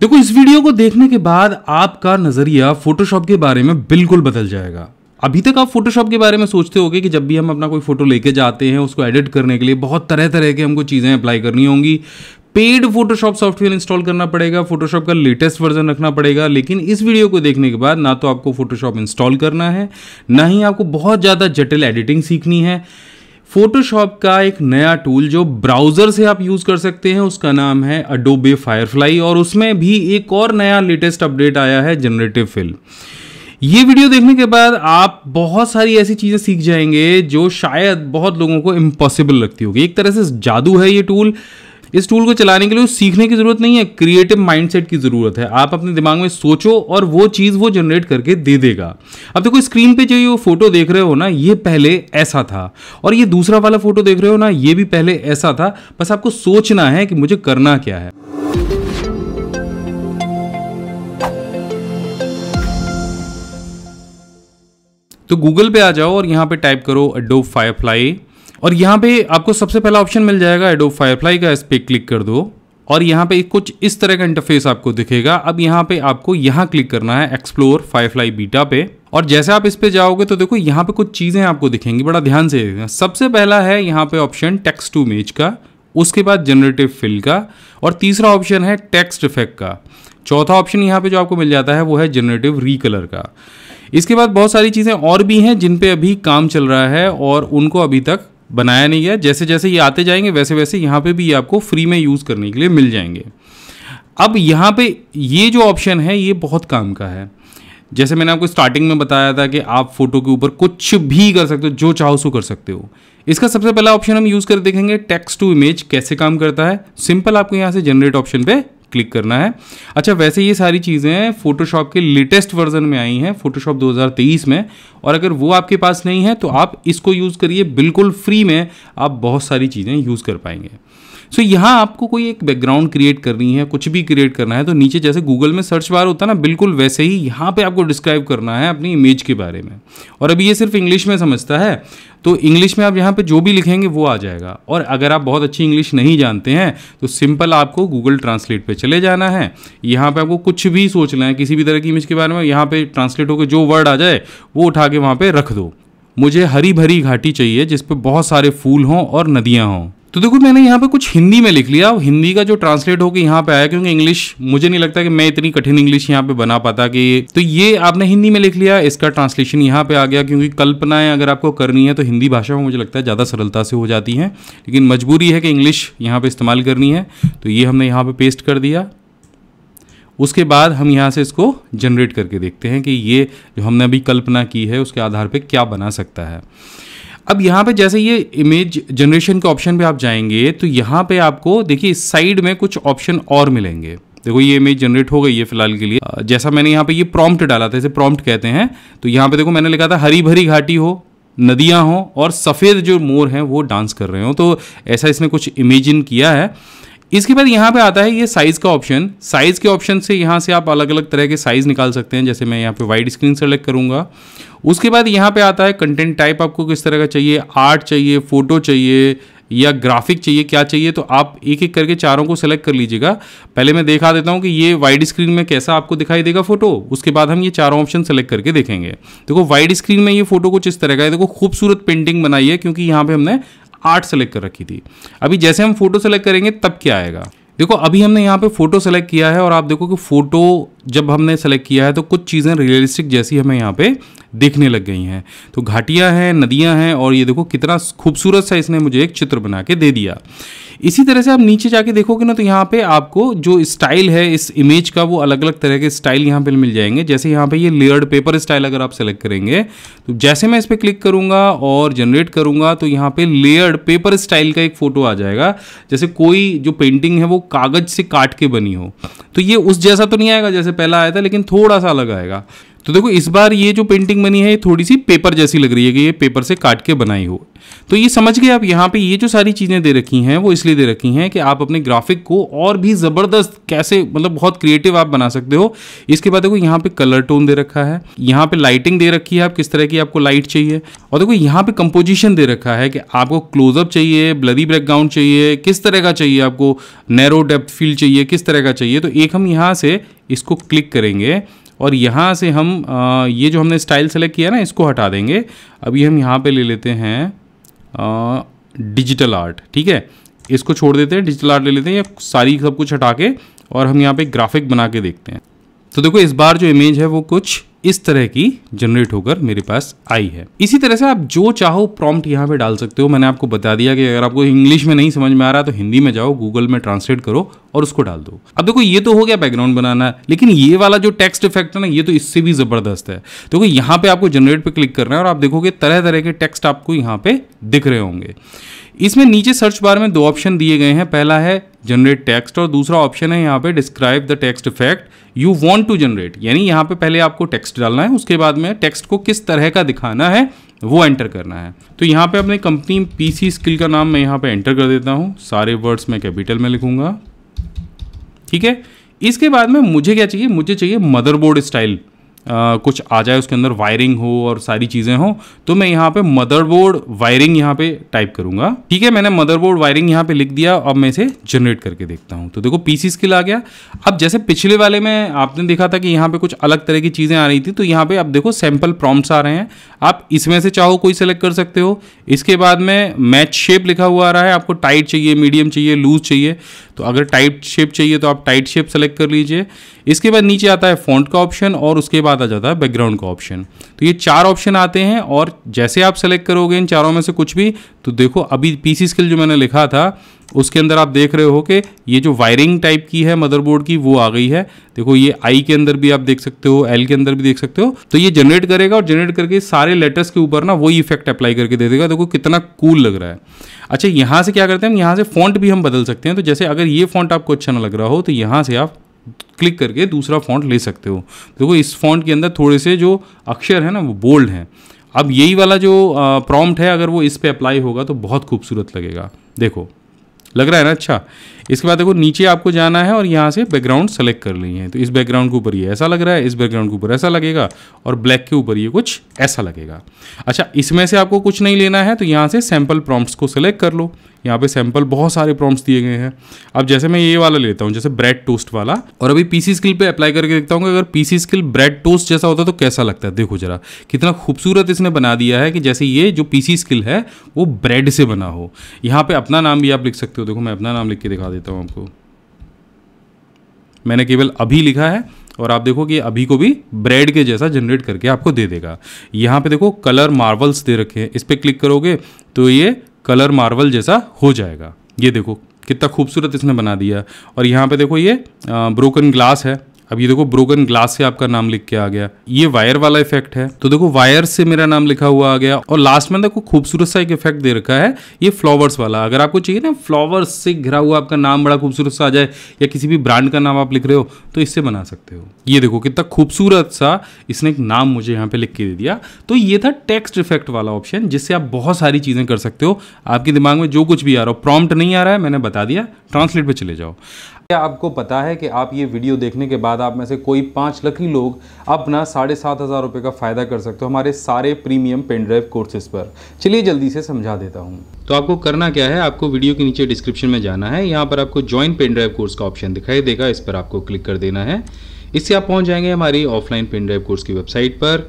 देखो इस वीडियो को देखने के बाद आपका नजरिया फोटोशॉप के बारे में बिल्कुल बदल जाएगा अभी तक आप फोटोशॉप के बारे में सोचते होगे कि जब भी हम अपना कोई फोटो लेके जाते हैं उसको एडिट करने के लिए बहुत तरह तरह के हमको चीज़ें अप्लाई करनी होंगी पेड फोटोशॉप सॉफ्टवेयर इंस्टॉल करना पड़ेगा फोटोशॉप का लेटेस्ट वर्जन रखना पड़ेगा लेकिन इस वीडियो को देखने के बाद ना तो आपको फोटोशॉप इंस्टॉल करना है ना ही आपको बहुत ज़्यादा जटिल एडिटिंग सीखनी है फोटोशॉप का एक नया टूल जो ब्राउज़र से आप यूज़ कर सकते हैं उसका नाम है अडोबे फायरफ्लाई और उसमें भी एक और नया लेटेस्ट अपडेट आया है जनरेटिव फिल ये वीडियो देखने के बाद आप बहुत सारी ऐसी चीज़ें सीख जाएंगे जो शायद बहुत लोगों को इम्पॉसिबल लगती होगी एक तरह से जादू है ये टूल इस टूल को चलाने के लिए सीखने की जरूरत नहीं है क्रिएटिव माइंडसेट की जरूरत है आप अपने दिमाग में सोचो और वो चीज़ वो जनरेट करके दे देगा अब देखो स्क्रीन पे जो ये फोटो देख रहे हो ना ये पहले ऐसा था और ये दूसरा वाला फोटो देख रहे हो ना ये भी पहले ऐसा था बस आपको सोचना है कि मुझे करना क्या है तो गूगल पे आ जाओ और यहाँ पे टाइप करो अडोब फायरफ्लाई और यहाँ पे आपको सबसे पहला ऑप्शन मिल जाएगा एडो फायरफ्लाई का इस पर क्लिक कर दो और यहाँ पे कुछ इस तरह का इंटरफेस आपको दिखेगा अब यहाँ पे आपको यहाँ क्लिक करना है एक्सप्लोर फायरफ्लाई बीटा पे और जैसे आप इस पे जाओगे तो देखो यहाँ पे कुछ चीज़ें आपको दिखेंगी बड़ा ध्यान से देखना सबसे पहला है यहाँ पे ऑप्शन टेक्स्ट टू मेज का उसके बाद जनरेटिव फिल का और तीसरा ऑप्शन है टेक्स्ट इफेक्ट का चौथा ऑप्शन यहाँ पे जो आपको मिल जाता है वो है जनरेटिव रीकलर का इसके बाद बहुत सारी चीज़ें और भी हैं जिन पे अभी काम चल रहा है और उनको अभी तक बनाया नहीं गया जैसे जैसे ये आते जाएंगे वैसे वैसे यहाँ पे भी ये आपको फ्री में यूज़ करने के लिए मिल जाएंगे अब यहाँ पे ये जो ऑप्शन है ये बहुत काम का है जैसे मैंने आपको स्टार्टिंग में बताया था कि आप फोटो के ऊपर कुछ भी कर सकते हो जो चाहो सो कर सकते हो इसका सबसे पहला ऑप्शन हम यूज़ कर देखेंगे टेक्स्ट टू इमेज कैसे काम करता है सिंपल आपको यहाँ से जनरेट ऑप्शन पे क्लिक करना है अच्छा वैसे ये सारी चीज़ें फोटोशॉप के लेटेस्ट वर्जन में आई हैं फोटोशॉप 2023 में और अगर वो आपके पास नहीं है तो आप इसको यूज़ करिए बिल्कुल फ्री में आप बहुत सारी चीज़ें यूज़ कर पाएंगे सो so, यहाँ आपको कोई एक बैकग्राउंड क्रिएट करनी है कुछ भी क्रिएट करना है तो नीचे जैसे गूगल में सर्च बार होता है ना बिल्कुल वैसे ही यहाँ पे आपको डिस्क्राइब करना है अपनी इमेज के बारे में और अभी ये सिर्फ इंग्लिश में समझता है तो इंग्लिश में आप यहाँ पे जो भी लिखेंगे वो आ जाएगा और अगर आप बहुत अच्छी इंग्लिश नहीं जानते हैं तो सिंपल आपको गूगल ट्रांसलेट पे चले जाना है यहाँ पे आपको कुछ भी सोचना है किसी भी तरह की इमेज के बारे में यहाँ पे ट्रांसलेट होकर जो वर्ड आ जाए वो उठा के वहाँ पर रख दो मुझे हरी भरी घाटी चाहिए जिसपे बहुत सारे फूल हों और नदियाँ हों तो देखो मैंने यहाँ पे कुछ हिंदी में लिख लिया हिंदी का जो ट्रांसलेट होकर यहाँ पे आया क्योंकि इंग्लिश मुझे नहीं लगता कि मैं इतनी कठिन इंग्लिश यहाँ पे बना पाता कि तो ये आपने हिंदी में लिख लिया इसका ट्रांसलेशन यहाँ पे आ गया क्योंकि कल्पनाएं अगर आपको करनी है तो हिंदी भाषा में मुझे लगता है ज़्यादा सरलता से हो जाती हैं लेकिन मजबूरी है कि इंग्लिश यहाँ पर इस्तेमाल करनी है तो ये हमने यहाँ पर पे पेस्ट कर दिया उसके बाद हम यहाँ से इसको जनरेट करके देखते हैं कि ये जो हमने अभी कल्पना की है उसके आधार पर क्या बना सकता है अब यहाँ पे जैसे ये इमेज जनरेशन के ऑप्शन पे आप जाएंगे तो यहाँ पे आपको देखिए साइड में कुछ ऑप्शन और मिलेंगे देखो ये इमेज जनरेट हो गई है फिलहाल के लिए जैसा मैंने यहाँ पे ये प्रॉम्प्ट डाला था इसे प्रॉम्प्ट कहते हैं तो यहाँ पे देखो मैंने लिखा था हरी भरी घाटी हो नदियाँ हों और सफ़ेद जो मोर हैं वो डांस कर रहे हो तो ऐसा इसने कुछ इमेजिन किया है इसके बाद यहाँ पे आता है ये साइज़ का ऑप्शन साइज़ के ऑप्शन से यहाँ से आप अलग अलग तरह के साइज़ निकाल सकते हैं जैसे मैं यहाँ पे वाइड स्क्रीन सेलेक्ट करूंगा उसके बाद यहाँ पे आता है कंटेंट टाइप आपको किस तरह का चाहिए आर्ट चाहिए फ़ोटो चाहिए या ग्राफिक चाहिए क्या चाहिए तो आप एक एक करके चारों को सेलेक्ट कर लीजिएगा पहले मैं देखा देता हूँ कि ये वाइड स्क्रीन में कैसा आपको दिखाई देगा फोटो उसके बाद हम ये चारों ऑप्शन सेलेक्ट करके देखेंगे देखो वाइड स्क्रीन में ये फोटो कुछ इस तरह का है देखो खूबसूरत पेंटिंग बनाई है क्योंकि यहाँ पे हमने आठ सेलेक्ट कर रखी थी अभी जैसे हम फोटो सेलेक्ट करेंगे तब क्या आएगा देखो अभी हमने यहाँ पे फ़ोटो सेलेक्ट किया है और आप देखो कि फ़ोटो जब हमने सेलेक्ट किया है तो कुछ चीज़ें रियलिस्टिक जैसी हमें यहाँ पे दिखने लग गई हैं तो घाटियाँ हैं नदियाँ हैं और ये देखो कितना खूबसूरत सा इसने मुझे एक चित्र बना के दे दिया इसी तरह से आप नीचे जाके देखोगे ना तो यहाँ पे आपको जो स्टाइल है इस इमेज का वो अलग अलग तरह के स्टाइल यहाँ पे मिल जाएंगे जैसे यहाँ पे ये लेयर्ड पेपर स्टाइल अगर आप सेलेक्ट करेंगे तो जैसे मैं इस पर क्लिक करूँगा और जनरेट करूँगा तो यहाँ पे लेयर्ड पेपर स्टाइल का एक फ़ोटो आ जाएगा जैसे कोई जो पेंटिंग है वो कागज़ से काट के बनी हो तो ये उस जैसा तो नहीं आएगा जैसे पहला आया था लेकिन थोड़ा सा अलग आएगा तो देखो इस बार ये जो पेंटिंग बनी है थोड़ी सी पेपर जैसी लग रही है कि ये पेपर से काट के बनाई हो तो ये समझ गए आप यहाँ पे ये जो सारी चीज़ें दे रखी हैं वो इसलिए दे रखी हैं कि आप अपने ग्राफिक को और भी ज़बरदस्त कैसे मतलब बहुत क्रिएटिव आप बना सकते हो इसके बाद देखो यहाँ पे कलर टोन दे रखा है यहाँ पे लाइटिंग दे रखी है आप किस तरह की आपको लाइट चाहिए और देखो यहाँ पे कंपोजिशन दे रखा है कि आपको क्लोजअप चाहिए ब्लरी बैकग्राउंड चाहिए किस तरह का चाहिए आपको नैरो डेप्थ फील चाहिए किस तरह का चाहिए तो एक हम यहाँ से इसको क्लिक करेंगे और यहाँ से हम आ, ये जो हमने स्टाइल सेलेक्ट किया ना इसको हटा देंगे अभी हम यहाँ पे ले लेते हैं डिजिटल आर्ट ठीक है इसको छोड़ देते हैं डिजिटल आर्ट ले लेते हैं या सारी सब कुछ हटा के और हम यहाँ पे ग्राफिक बना के देखते हैं तो देखो इस बार जो इमेज है वो कुछ इस तरह की जनरेट होकर मेरे पास आई है इसी तरह से आप जो चाहो प्रॉम्प्ट यहाँ पे डाल सकते हो मैंने आपको बता दिया कि अगर आपको इंग्लिश में नहीं समझ में आ रहा तो हिंदी में जाओ गूगल में ट्रांसलेट करो और उसको डाल दो अब देखो ये तो हो गया बैकग्राउंड बनाना लेकिन ये वाला जो टेक्स्ट इफेक्ट है ना ये तो इससे भी जबरदस्त है देखो यहाँ पे आपको जनरेट पे क्लिक करना है और आप देखोगे तरह तरह के टेक्स्ट आपको यहाँ पे दिख रहे होंगे इसमें नीचे सर्च बार में दो ऑप्शन दिए गए हैं पहला है जनरेट टेक्स्ट और दूसरा ऑप्शन है यहाँ पे describe the text effect you want to generate यानी यहाँ पे पहले आपको टेक्स्ट डालना है उसके बाद में टेक्स्ट को किस तरह का दिखाना है वो एंटर करना है तो यहाँ पे अपने कंपनी पीसी स्किल का नाम मैं यहाँ पे एंटर कर देता हूँ सारे वर्ड्स मैं कैपिटल में लिखूंगा ठीक है इसके बाद में मुझे क्या चाहिए मुझे चाहिए मदरबोर्ड स्टाइल कुछ आ जाए उसके अंदर वायरिंग हो और सारी चीज़ें हो तो मैं यहाँ पे मदरबोर्ड वायरिंग यहाँ पे टाइप करूँगा ठीक है मैंने मदरबोर्ड वायरिंग यहाँ पे लिख दिया अब मैं इसे जनरेट करके देखता हूँ तो देखो पीसी स्किल आ गया अब जैसे पिछले वाले में आपने देखा था कि यहाँ पे कुछ अलग तरह की चीज़ें आ रही थी तो यहाँ पे आप देखो सैम्पल प्रॉम्प्ट आ रहे हैं आप इसमें से चाहो कोई सेलेक्ट कर सकते हो इसके बाद में मैच शेप लिखा हुआ आ रहा है आपको टाइट चाहिए मीडियम चाहिए लूज चाहिए तो अगर टाइट शेप चाहिए तो आप टाइट शेप सेलेक्ट कर लीजिए इसके बाद नीचे आता है फॉन्ट का ऑप्शन और उसके बाद आ जाता है बैकग्राउंड का ऑप्शन तो ये चार ऑप्शन आते हैं और जैसे आप सेलेक्ट करोगे इन चारों में से कुछ भी तो देखो अभी पीसी स्किल जो मैंने लिखा था उसके अंदर आप देख रहे हो कि ये जो वायरिंग टाइप की है मदरबोर्ड की वो आ गई है देखो ये आई के अंदर भी आप देख सकते हो एल के अंदर भी देख सकते हो तो ये जनरेट करेगा और जनरेट करके सारे लेटर्स के ऊपर ना वही इफेक्ट अप्लाई करके दे देगा देखो कितना कूल लग रहा है अच्छा यहाँ से क्या करते हैं हम यहाँ से फॉन्ट भी हम बदल सकते हैं तो जैसे अगर ये फॉन्ट आपको अच्छा ना लग रहा हो तो यहाँ से आप क्लिक करके दूसरा फॉन्ट ले सकते हो देखो इस फॉन्ट के अंदर थोड़े से जो अक्षर है ना वो बोल्ड हैं अब यही वाला जो प्रॉम्प्ट है अगर वो इस पर अप्लाई होगा तो बहुत खूबसूरत लगेगा देखो लग रहा है ना अच्छा इसके बाद देखो नीचे आपको जाना है और यहाँ से बैकग्राउंड सेलेक्ट कर ली है तो इस बैकग्राउंड के ऊपर ये ऐसा लग रहा है इस बैकग्राउंड के ऊपर ऐसा लगेगा और ब्लैक के ऊपर ये कुछ ऐसा लगेगा अच्छा इसमें से आपको कुछ नहीं लेना है तो यहाँ से सैम्पल प्रॉम्प्ट को सिलेक्ट कर लो यहाँ पे सैम्पल बहुत सारे प्रॉम्प्ट्स दिए गए हैं अब जैसे मैं ये वाला लेता हूँ जैसे ब्रेड टोस्ट वाला और अभी पीसी स्किल पे अप्लाई करके देखता हूँ अगर पीसी स्किल ब्रेड टोस्ट जैसा होता तो कैसा लगता है देखो जरा कितना खूबसूरत इसने बना दिया है कि जैसे ये जो पीसी स्किल है वो ब्रेड से बना हो यहाँ पे अपना नाम भी आप लिख सकते हो देखो मैं अपना नाम लिख के दिखा देता हूँ आपको मैंने केवल अभी लिखा है और आप देखो कि अभी को भी ब्रेड के जैसा जनरेट करके आपको दे देगा यहाँ पे देखो कलर मार्वल्स दे रखे हैं इस पर क्लिक करोगे तो ये कलर मार्वल जैसा हो जाएगा ये देखो कितना खूबसूरत इसने बना दिया और यहाँ पे देखो ये ब्रोकन ग्लास है अब ये देखो ब्रोकन ग्लास से आपका नाम लिख के आ गया ये वायर वाला इफेक्ट है तो देखो वायर से मेरा नाम लिखा हुआ आ गया और लास्ट में देखो खूबसूरत सा एक इफेक्ट दे रखा है ये फ्लावर्स वाला अगर आपको चाहिए ना फ्लावर्स से घिरा हुआ आपका नाम बड़ा खूबसूरत सा आ जाए या किसी भी ब्रांड का नाम आप लिख रहे हो तो इससे बना सकते हो ये देखो कितना खूबसूरत सा इसने एक नाम मुझे यहाँ पे लिख के दे दिया तो ये था टेक्स्ट इफेक्ट वाला ऑप्शन जिससे आप बहुत सारी चीज़ें कर सकते हो आपके दिमाग में जो कुछ भी आ रहा हो प्रॉम्प्ट नहीं आ रहा है मैंने बता दिया ट्रांसलेट पर चले जाओ क्या आपको पता है कि आप ये वीडियो देखने के बाद आप में से कोई पाँच लकी लोग अपना साढ़े सात हज़ार रुपये का फ़ायदा कर सकते हो हमारे सारे प्रीमियम पेनड्राइव कोर्सेज़ पर चलिए जल्दी से समझा देता हूँ तो आपको करना क्या है आपको वीडियो के नीचे डिस्क्रिप्शन में जाना है यहाँ पर आपको ज्वाइन पेनड्राइव कोर्स का ऑप्शन दिखाई देगा इस पर आपको क्लिक कर देना है इससे आप पहुँच जाएंगे हमारी ऑफलाइन पेनड्राइव कोर्स की वेबसाइट पर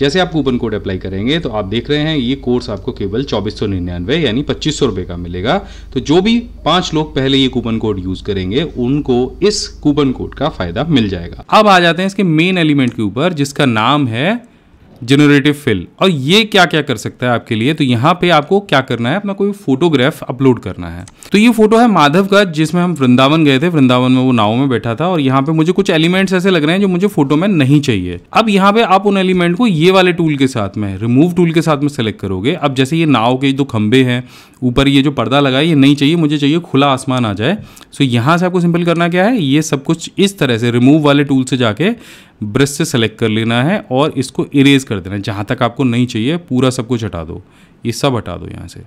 जैसे आप कूपन कोड अप्लाई करेंगे तो आप देख रहे हैं ये कोर्स आपको केवल चौबीस सौ निन्यानवे यानी पच्चीस सौ रुपये का मिलेगा तो जो भी पांच लोग पहले ये कूपन कोड यूज़ करेंगे उनको इस कूपन कोड का फ़ायदा मिल जाएगा अब आ जाते हैं इसके मेन एलिमेंट के ऊपर जिसका नाम है जेनरेटिव फिल और ये क्या क्या कर सकता है आपके लिए तो यहाँ पे आपको क्या करना है अपना कोई फोटोग्राफ अपलोड करना है तो ये फोटो है माधव का जिसमें हम वृंदावन गए थे वृंदावन में वो नाव में बैठा था और यहाँ पे मुझे कुछ एलिमेंट्स ऐसे लग रहे हैं जो मुझे फोटो में नहीं चाहिए अब यहाँ पे आप उन एलिमेंट को ये वाले टूल के साथ में रिमूव टूल के साथ में सेलेक्ट करोगे अब जैसे ये नाव के जो खंबे हैं ऊपर ये जो पर्दा लगा है ये नहीं चाहिए मुझे चाहिए खुला आसमान आ जाए सो यहाँ से आपको सिंपल करना क्या है ये सब कुछ इस तरह से रिमूव वाले टूल से जाके ब्रश से सेलेक्ट कर लेना है और इसको इरेज कर देना है जहाँ तक आपको नहीं चाहिए पूरा सब कुछ हटा दो ये सब हटा दो यहाँ से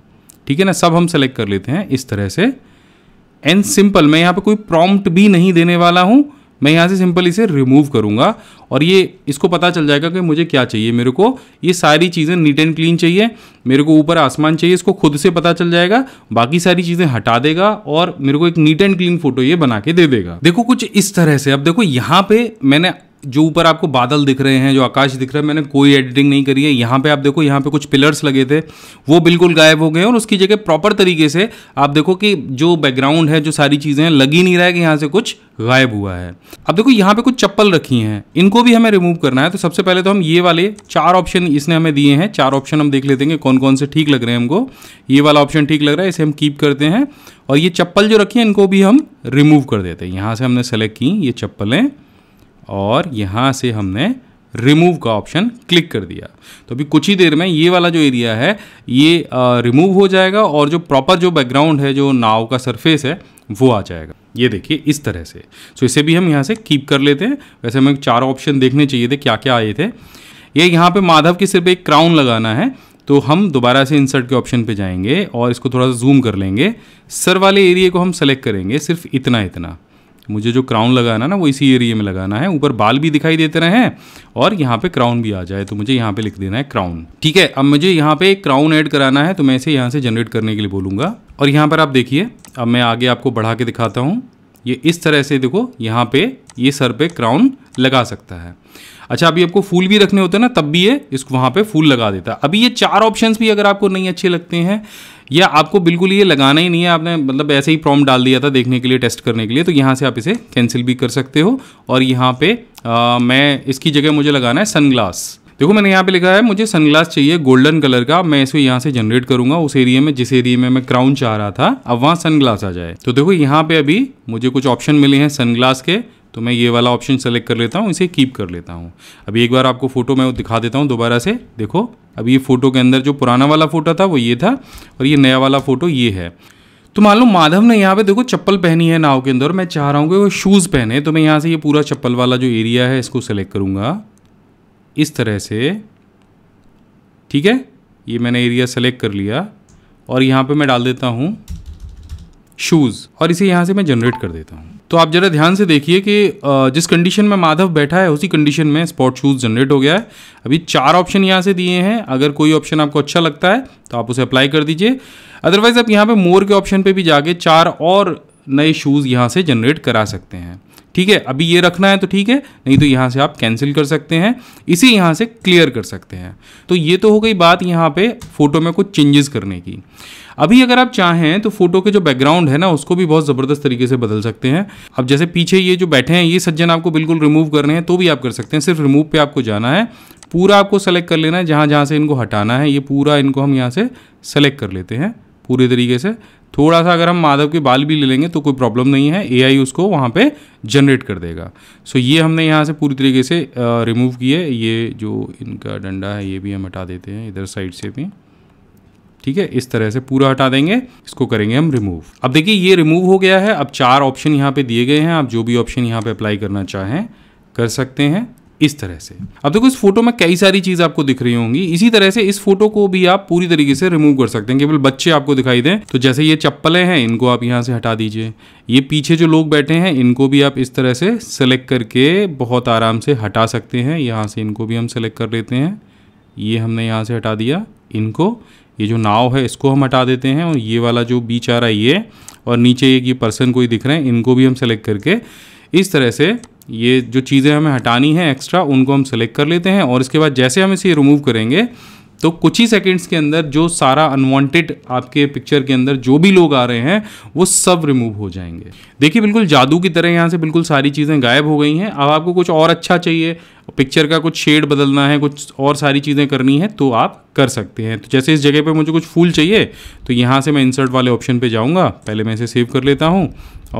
ठीक है ना सब हम सेलेक्ट कर लेते हैं इस तरह से एंड सिंपल मैं यहाँ पे कोई प्रॉम्प्ट भी नहीं देने वाला हूँ मैं यहाँ से सिंपल इसे रिमूव करूँगा और ये इसको पता चल जाएगा कि मुझे क्या चाहिए मेरे को ये सारी चीज़ें नीट एंड क्लीन चाहिए मेरे को ऊपर आसमान चाहिए इसको खुद से पता चल जाएगा बाकी सारी चीज़ें हटा देगा और मेरे को एक नीट एंड क्लीन फोटो ये बना के दे देगा देखो कुछ इस तरह से अब देखो यहाँ पे मैंने जो ऊपर आपको बादल दिख रहे हैं जो आकाश दिख रहा है मैंने कोई एडिटिंग नहीं करी है यहाँ पे आप देखो यहाँ पे कुछ पिलर्स लगे थे वो बिल्कुल गायब हो गए और उसकी जगह प्रॉपर तरीके से आप देखो कि जो बैकग्राउंड है जो सारी चीज़ें हैं लगी नहीं रहा है कि यहाँ से कुछ गायब हुआ है अब देखो यहाँ पे कुछ चप्पल रखी हैं इनको भी हमें रिमूव करना है तो सबसे पहले तो हम ये वाले चार ऑप्शन इसने हमें दिए हैं चार ऑप्शन हम देख लेते हैं कौन कौन से ठीक लग रहे हैं हमको ये वाला ऑप्शन ठीक लग रहा है इसे हम कीप करते हैं और ये चप्पल जो रखी है इनको भी हम रिमूव कर देते हैं यहाँ से हमने सेलेक्ट की ये चप्पलें और यहाँ से हमने रिमूव का ऑप्शन क्लिक कर दिया तो अभी कुछ ही देर में ये वाला जो एरिया है ये रिमूव हो जाएगा और जो प्रॉपर जो बैकग्राउंड है जो नाव का सरफेस है वो आ जाएगा ये देखिए इस तरह से सो तो इसे भी हम यहाँ से कीप कर लेते हैं वैसे हमें चार ऑप्शन देखने चाहिए थे क्या क्या आए थे ये यहाँ पे माधव के सिर्फ एक क्राउन लगाना है तो हम दोबारा से इंसर्ट के ऑप्शन पे जाएंगे और इसको थोड़ा सा जूम कर लेंगे सर वाले एरिए को हम सेलेक्ट करेंगे सिर्फ इतना इतना तो मुझे जो क्राउन लगाना ना वो इसी एरिया में लगाना है ऊपर बाल भी दिखाई देते रहे और यहाँ पे क्राउन भी आ जाए तो मुझे यहाँ पे लिख देना है क्राउन ठीक है अब मुझे यहाँ पे एक क्राउन ऐड कराना है तो मैं इसे यहाँ से जनरेट करने के लिए बोलूँगा और यहाँ पर आप देखिए अब मैं आगे आपको बढ़ा के दिखाता हूँ ये इस तरह से देखो यहाँ पे ये सर पे क्राउन लगा सकता है अच्छा अभी आपको फूल भी रखने होते हैं ना तब भी ये इसको वहाँ पे फूल लगा देता है अभी ये चार ऑप्शंस भी अगर आपको नहीं अच्छे लगते हैं या आपको बिल्कुल ये लगाना ही नहीं है आपने मतलब ऐसे ही प्रॉम्प्ट डाल दिया था देखने के लिए टेस्ट करने के लिए तो यहाँ से आप इसे कैंसिल भी कर सकते हो और यहाँ पे आ, मैं इसकी जगह मुझे लगाना है सनग्लास देखो मैंने यहाँ पे लिखा है मुझे सनग्लास चाहिए गोल्डन कलर का मैं इसे यहाँ से जनरेट करूंगा उस एरिया में जिस एरिया में मैं क्राउन चाह रहा था अब वहाँ सनग्लास आ जाए तो देखो यहाँ पे अभी मुझे कुछ ऑप्शन मिले हैं सनग्लास के तो मैं ये वाला ऑप्शन सेलेक्ट कर लेता हूँ इसे कीप कर लेता हूँ अभी एक बार आपको फ़ोटो मैं दिखा देता हूँ दोबारा से देखो अब ये फ़ोटो के अंदर जो पुराना वाला फ़ोटो था वो ये था और ये नया वाला फ़ोटो ये है तो मान लो माधव ने यहाँ पे देखो चप्पल पहनी है नाव के अंदर मैं चाह रहा हूँ कि वो शूज़ पहने तो मैं यहाँ से ये पूरा चप्पल वाला जो एरिया है इसको सेलेक्ट करूँगा इस तरह से ठीक है ये मैंने एरिया सेलेक्ट कर लिया और यहाँ पे मैं डाल देता हूँ शूज़ और इसे यहाँ से मैं जनरेट कर देता हूँ तो आप ज़रा ध्यान से देखिए कि जिस कंडीशन में माधव बैठा है उसी कंडीशन में स्पॉट शूज़ जनरेट हो गया है अभी चार ऑप्शन यहाँ से दिए हैं अगर कोई ऑप्शन आपको अच्छा लगता है तो आप उसे अप्लाई कर दीजिए अदरवाइज़ आप यहाँ पे मोर के ऑप्शन पे भी जाके चार और नए शूज़ यहाँ से जनरेट करा सकते हैं ठीक है अभी ये रखना है तो ठीक है नहीं तो यहाँ से आप कैंसिल कर सकते हैं इसी यहाँ से क्लियर कर सकते हैं तो ये तो हो गई बात यहाँ पे फ़ोटो में कुछ चेंजेस करने की अभी अगर आप चाहें तो फोटो के जो बैकग्राउंड है ना उसको भी बहुत ज़बरदस्त तरीके से बदल सकते हैं अब जैसे पीछे ये जो बैठे हैं ये सज्जन आपको बिल्कुल रिमूव करने हैं तो भी आप कर सकते हैं सिर्फ रिमूव पे आपको जाना है पूरा आपको सेलेक्ट कर लेना है जहाँ जहाँ से इनको हटाना है ये पूरा इनको हम यहाँ से सेलेक्ट कर लेते हैं पूरे तरीके से थोड़ा सा अगर हम माधव के बाल भी ले लेंगे तो कोई प्रॉब्लम नहीं है एआई उसको वहाँ पे जनरेट कर देगा सो ये हमने यहाँ से पूरी तरीके से रिमूव किए ये जो इनका डंडा है ये भी हम हटा देते हैं इधर साइड से भी ठीक है इस तरह से पूरा हटा देंगे इसको करेंगे हम रिमूव अब देखिए ये रिमूव हो गया है अब चार ऑप्शन यहाँ पे दिए गए हैं आप जो भी ऑप्शन यहाँ पे अप्लाई करना चाहें कर सकते हैं इस तरह से अब देखो इस फोटो में कई सारी चीज आपको दिख रही होंगी इसी तरह से इस फोटो को भी आप पूरी तरीके से रिमूव कर सकते हैं केवल बच्चे आपको दिखाई दें तो जैसे ये चप्पलें हैं इनको आप यहां से हटा दीजिए ये पीछे जो लोग बैठे हैं इनको भी आप इस तरह से सेलेक्ट करके बहुत आराम से हटा सकते हैं यहां से इनको भी हम सेलेक्ट कर लेते हैं ये हमने यहां से हटा दिया इनको ये जो नाव है इसको हम हटा देते हैं और ये वाला जो बीच आ रहा है ये और नीचे एक ये पर्सन कोई दिख रहे हैं इनको भी हम सेलेक्ट करके इस तरह से ये जो चीज़ें हमें हटानी है एक्स्ट्रा उनको हम सेलेक्ट कर लेते हैं और इसके बाद जैसे हम इसे रिमूव करेंगे तो कुछ ही सेकंड्स के अंदर जो सारा अनवांटेड आपके पिक्चर के अंदर जो भी लोग आ रहे हैं वो सब रिमूव हो जाएंगे देखिए बिल्कुल जादू की तरह यहाँ से बिल्कुल सारी चीज़ें गायब हो गई हैं अब आपको कुछ और अच्छा चाहिए पिक्चर का कुछ शेड बदलना है कुछ और सारी चीज़ें करनी है तो आप कर सकते हैं तो जैसे इस जगह पे मुझे कुछ फूल चाहिए तो यहाँ से मैं इंसर्ट वाले ऑप्शन पे जाऊँगा पहले मैं इसे सेव कर लेता हूँ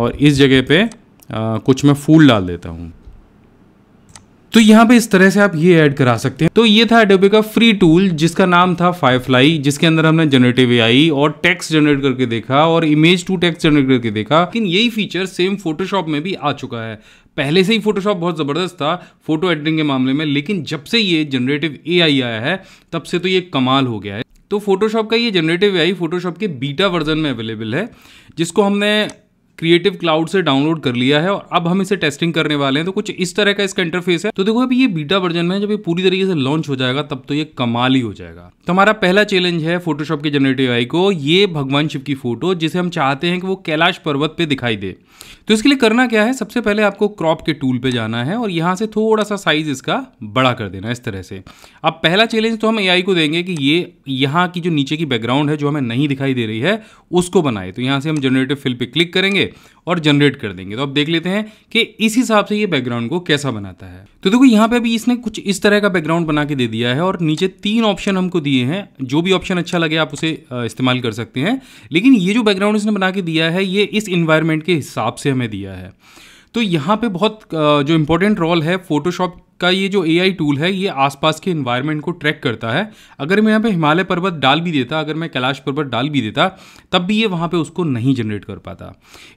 और इस जगह पे आ, कुछ मैं फूल डाल देता हूँ तो यहाँ पे इस तरह से आप ये ऐड करा सकते हैं तो ये था एडोबे का फ्री टूल जिसका नाम था फायरफ्लाई जिसके अंदर हमने जनरेटिव एआई और टेक्स्ट जनरेट करके देखा और इमेज टू टेक्स्ट जनरेट करके देखा लेकिन यही फीचर सेम फोटोशॉप में भी आ चुका है पहले से ही फोटोशॉप बहुत ज़बरदस्त था फोटो एडिटिंग के मामले में लेकिन जब से ये जनरेटिव ए आया है तब से तो ये कमाल हो गया है तो फोटोशॉप का ये जनरेटिव आई फोटोशॉप के बीटा वर्जन में अवेलेबल है जिसको हमने क्रिएटिव क्लाउड से डाउनलोड कर लिया है और अब हम इसे टेस्टिंग करने वाले हैं तो कुछ इस तरह का इसका इंटरफेस है तो देखो अभी ये बीटा वर्जन में है जब ये पूरी तरीके से लॉन्च हो जाएगा तब तो ये कमाल ही हो जाएगा तो हमारा पहला चैलेंज है फोटोशॉप के जनरेटिव आई को ये भगवान शिव की फोटो जिसे हम चाहते हैं कि वो कैलाश पर्वत पे दिखाई दे तो इसके लिए करना क्या है सबसे पहले आपको क्रॉप के टूल पे जाना है और यहाँ से थोड़ा सा साइज इसका बड़ा कर देना इस तरह से अब पहला चैलेंज तो हम ए को देंगे कि ये यहाँ की जो नीचे की बैकग्राउंड है जो हमें नहीं दिखाई दे रही है उसको बनाए तो यहाँ से हम जनरेटिव फिल पे क्लिक करेंगे और जनरेट कर देंगे तो अब देख लेते हैं कि इस हिसाब से ये बैकग्राउंड को कैसा बनाता है तो देखो यहाँ पे भी इसने कुछ इस तरह का बैकग्राउंड बना के दे दिया है और नीचे तीन ऑप्शन हमको दिए हैं जो भी ऑप्शन अच्छा लगे आप उसे इस्तेमाल कर सकते हैं लेकिन ये जो बैकग्राउंड इसने बना के दिया है ये इस इन्वायरमेंट के हिसाब से हमें दिया है तो यहाँ पे बहुत जो इम्पोर्टेंट रोल है फोटोशॉप का ये जो ए टूल है ये आसपास के इन्वायरमेंट को ट्रैक करता है अगर मैं यहाँ पे हिमालय पर्वत डाल भी देता अगर मैं कैलाश पर्वत डाल भी देता तब भी ये वहाँ पे उसको नहीं जनरेट कर पाता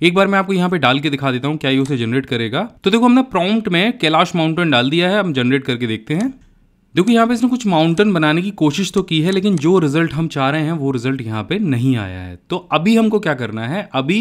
एक बार मैं आपको यहाँ पे डाल के दिखा देता हूँ क्या ये उसे जनरेट करेगा तो देखो हमने प्रॉम्प्ट में कैलाश माउंटेन डाल दिया है हम जनरेट करके देखते हैं देखो यहाँ पे इसने कुछ माउंटेन बनाने की कोशिश तो की है लेकिन जो रिजल्ट हम चाह रहे हैं वो रिजल्ट यहाँ पे नहीं आया है तो अभी हमको क्या करना है अभी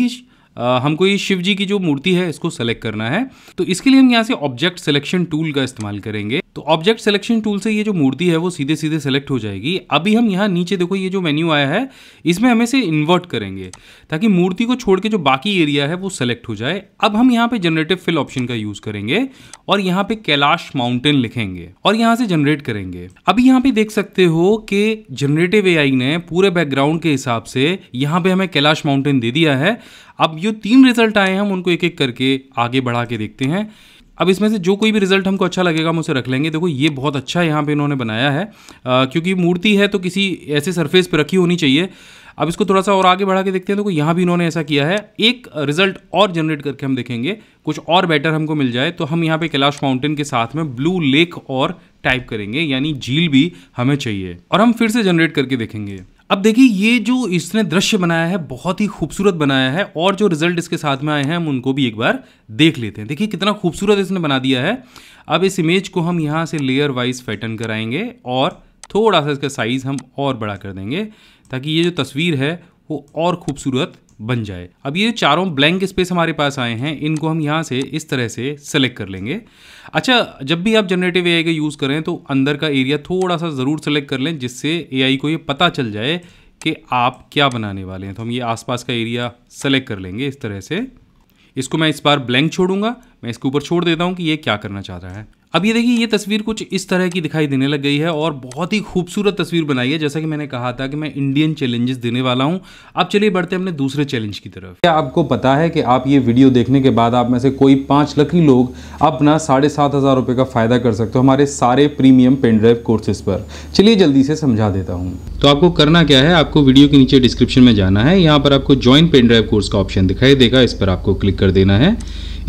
हमको ये शिव जी की जो मूर्ति है इसको सेलेक्ट करना है तो इसके लिए हम यहाँ से ऑब्जेक्ट सिलेक्शन टूल का इस्तेमाल करेंगे तो ऑब्जेक्ट सिलेक्शन टूल से ये जो मूर्ति है वो सीधे सीधे सेलेक्ट हो जाएगी अभी हम यहाँ नीचे देखो ये जो मेन्यू आया है इसमें हम इसे इन्वर्ट करेंगे ताकि मूर्ति को छोड़ के जो बाकी एरिया है वो सेलेक्ट हो जाए अब हम यहाँ पे जनरेटिव फिल ऑप्शन का यूज़ करेंगे और यहाँ पे कैलाश माउंटेन लिखेंगे और यहाँ से जनरेट करेंगे अभी यहाँ पे देख सकते हो कि जनरेटिव ए ने पूरे बैकग्राउंड के हिसाब से यहाँ पे हमें कैलाश माउंटेन दे दिया है अब जो तीन रिजल्ट आए हैं हम उनको एक एक करके आगे बढ़ा के देखते हैं अब इसमें से जो कोई भी रिजल्ट हमको अच्छा लगेगा हम उसे रख लेंगे देखो ये बहुत अच्छा यहाँ पे इन्होंने बनाया है आ, क्योंकि मूर्ति है तो किसी ऐसे सरफेस पर रखी होनी चाहिए अब इसको थोड़ा सा और आगे बढ़ा के देखते हैं देखो यहाँ भी इन्होंने ऐसा किया है एक रिजल्ट और जनरेट करके हम देखेंगे कुछ और बेटर हमको मिल जाए तो हम यहाँ पे कैलाश माउंटेन के साथ में ब्लू लेक और टाइप करेंगे यानी झील भी हमें चाहिए और हम फिर से जनरेट करके देखेंगे अब देखिए ये जो इसने दृश्य बनाया है बहुत ही खूबसूरत बनाया है और जो रिजल्ट इसके साथ में आए हैं हम उनको भी एक बार देख लेते हैं देखिए कितना खूबसूरत इसने बना दिया है अब इस इमेज को हम यहाँ से लेयर वाइज फैटन कराएंगे और थोड़ा सा इसका साइज़ हम और बड़ा कर देंगे ताकि ये जो तस्वीर है वो और खूबसूरत बन जाए अब ये चारों ब्लैंक स्पेस हमारे पास आए हैं इनको हम यहाँ से इस तरह से सेलेक्ट कर लेंगे अच्छा जब भी आप जनरेटिव ए का यूज़ करें तो अंदर का एरिया थोड़ा सा ज़रूर सेलेक्ट कर लें जिससे ए को ये पता चल जाए कि आप क्या बनाने वाले हैं तो हम ये आसपास का एरिया सेलेक्ट कर लेंगे इस तरह से इसको मैं इस बार ब्लैंक छोड़ूंगा मैं इसके ऊपर छोड़ देता हूँ कि ये क्या करना चाह रहा है अब ये देखिए ये तस्वीर कुछ इस तरह की दिखाई देने लग गई है और बहुत ही खूबसूरत तस्वीर बनाई है जैसा कि मैंने कहा था कि मैं इंडियन चैलेंजेस देने वाला हूँ अब चलिए बढ़ते हैं अपने दूसरे चैलेंज की तरफ क्या आपको पता है कि आप ये वीडियो देखने के बाद आप में से कोई पाँच लकी लोग अपना साढ़े सात हज़ार रुपये का फ़ायदा कर सकते हो हमारे सारे प्रीमियम पेनड्राइव कोर्सेज पर चलिए जल्दी से समझा देता हूँ तो आपको करना क्या है आपको वीडियो के नीचे डिस्क्रिप्शन में जाना है यहाँ पर आपको ज्वाइन पेनड्राइव कोर्स का ऑप्शन दिखाई देगा इस पर आपको क्लिक कर देना है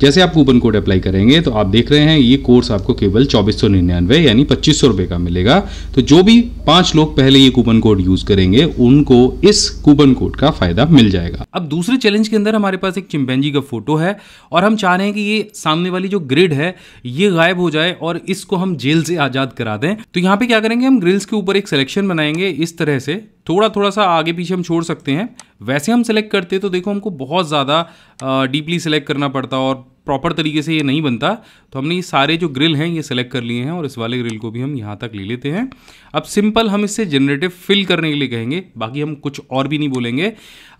जैसे आप कूपन कोड अप्लाई करेंगे तो आप देख रहे हैं ये कोर्स आपको केवल चौबीस सौ निन्यानवे यानी पच्चीस सौ रुपये का मिलेगा तो जो भी पांच लोग पहले ये कूपन कोड यूज करेंगे उनको इस कूपन कोड का फायदा मिल जाएगा अब दूसरे चैलेंज के अंदर हमारे पास एक चिंपैनजी का फोटो है और हम चाह रहे हैं कि ये सामने वाली जो ग्रिड है ये गायब हो जाए और इसको हम जेल से आजाद करा दें तो यहाँ पे क्या करेंगे हम ग्रिल्स के ऊपर एक सिलेक्शन बनाएंगे इस तरह से थोड़ा थोड़ा सा आगे पीछे हम छोड़ सकते हैं वैसे हम सेलेक्ट करते तो देखो हमको बहुत ज़्यादा डीपली सेलेक्ट करना पड़ता और प्रॉपर तरीके से ये नहीं बनता तो हमने ये सारे जो ग्रिल हैं ये सिलेक्ट कर लिए हैं और इस वाले ग्रिल को भी हम यहाँ तक ले लेते हैं अब सिंपल हम इससे जनरेटिव फिल करने के लिए कहेंगे बाकी हम कुछ और भी नहीं बोलेंगे